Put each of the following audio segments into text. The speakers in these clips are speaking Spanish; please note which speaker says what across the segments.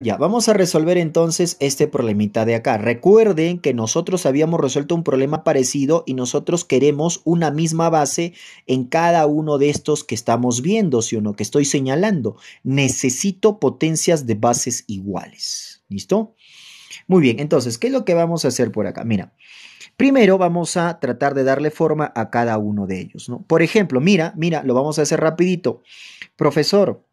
Speaker 1: Ya, vamos a resolver entonces este problemita de acá. Recuerden que nosotros habíamos resuelto un problema parecido y nosotros queremos una misma base en cada uno de estos que estamos viendo, si uno que estoy señalando. Necesito potencias de bases iguales. ¿Listo? Muy bien, entonces, ¿qué es lo que vamos a hacer por acá? Mira, primero vamos a tratar de darle forma a cada uno de ellos, Por ejemplo, mira, mira, lo vamos a hacer rapidito. Profesor,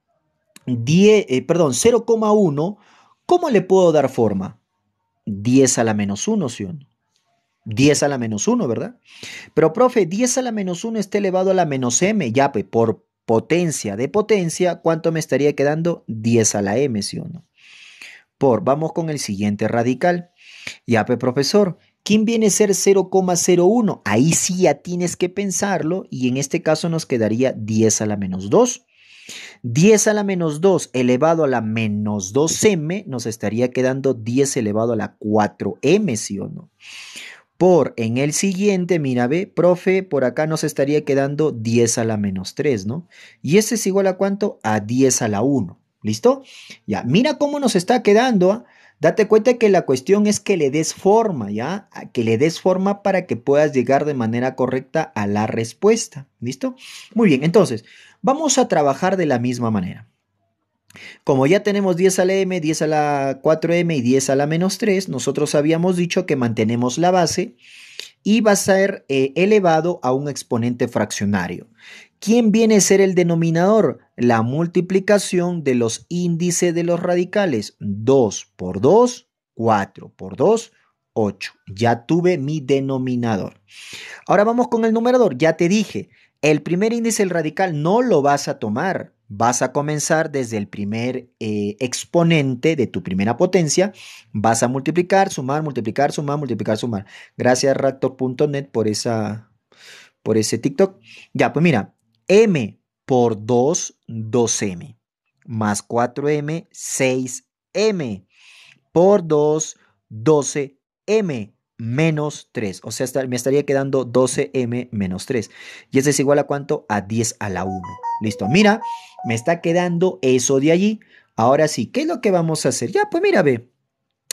Speaker 1: 10, eh, perdón, 0,1, ¿cómo le puedo dar forma? 10 a la menos 1, ¿sí o no? 10 a la menos 1, ¿verdad? Pero, profe, 10 a la menos 1 está elevado a la menos m, ya, pues, por potencia de potencia, ¿cuánto me estaría quedando? 10 a la m, ¿sí o no? Por, vamos con el siguiente radical. Ya, profesor, ¿quién viene a ser 0,01? Ahí sí ya tienes que pensarlo y en este caso nos quedaría 10 a la menos 2. 10 a la menos 2 elevado a la menos 2m nos estaría quedando 10 elevado a la 4m, ¿sí o no? Por en el siguiente, mira, ve, profe, por acá nos estaría quedando 10 a la menos 3, ¿no? Y ese es igual a cuánto? A 10 a la 1. ¿Listo? Ya, mira cómo nos está quedando. ¿ah? Date cuenta que la cuestión es que le des forma, ¿ya? Que le des forma para que puedas llegar de manera correcta a la respuesta, ¿listo? Muy bien, entonces, vamos a trabajar de la misma manera. Como ya tenemos 10 a la m, 10 a la 4m y 10 a la menos 3, nosotros habíamos dicho que mantenemos la base y va a ser eh, elevado a un exponente fraccionario. ¿Quién viene a ser el denominador? La multiplicación de los índices de los radicales. 2 por 2, 4 por 2, 8. Ya tuve mi denominador. Ahora vamos con el numerador. Ya te dije, el primer índice del radical no lo vas a tomar. Vas a comenzar desde el primer eh, exponente de tu primera potencia. Vas a multiplicar, sumar, multiplicar, sumar, multiplicar, sumar. Gracias, Raptor.net, por esa por ese TikTok. Ya, pues mira, m por 2, 2m. Más 4m, 6m. Por 2, 12m menos 3. O sea, me estaría quedando 12m menos 3. Y ese es igual a cuánto? A 10 a la 1. Listo. Mira, me está quedando eso de allí. Ahora sí, ¿qué es lo que vamos a hacer? Ya, pues mira, ve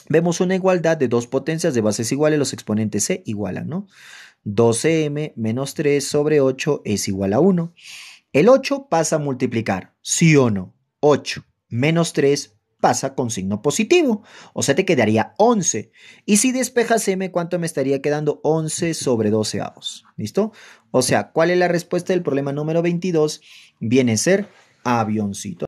Speaker 1: vemos una igualdad de dos potencias de bases iguales, los exponentes se igualan, ¿no? 12m menos 3 sobre 8 es igual a 1. El 8 pasa a multiplicar, sí o no. 8 menos 3 pasa con signo positivo, o sea, te quedaría 11. Y si despejas m, ¿cuánto me estaría quedando? 11 sobre 12 2. ¿Listo? O sea, ¿cuál es la respuesta del problema número 22? Viene a ser avioncito.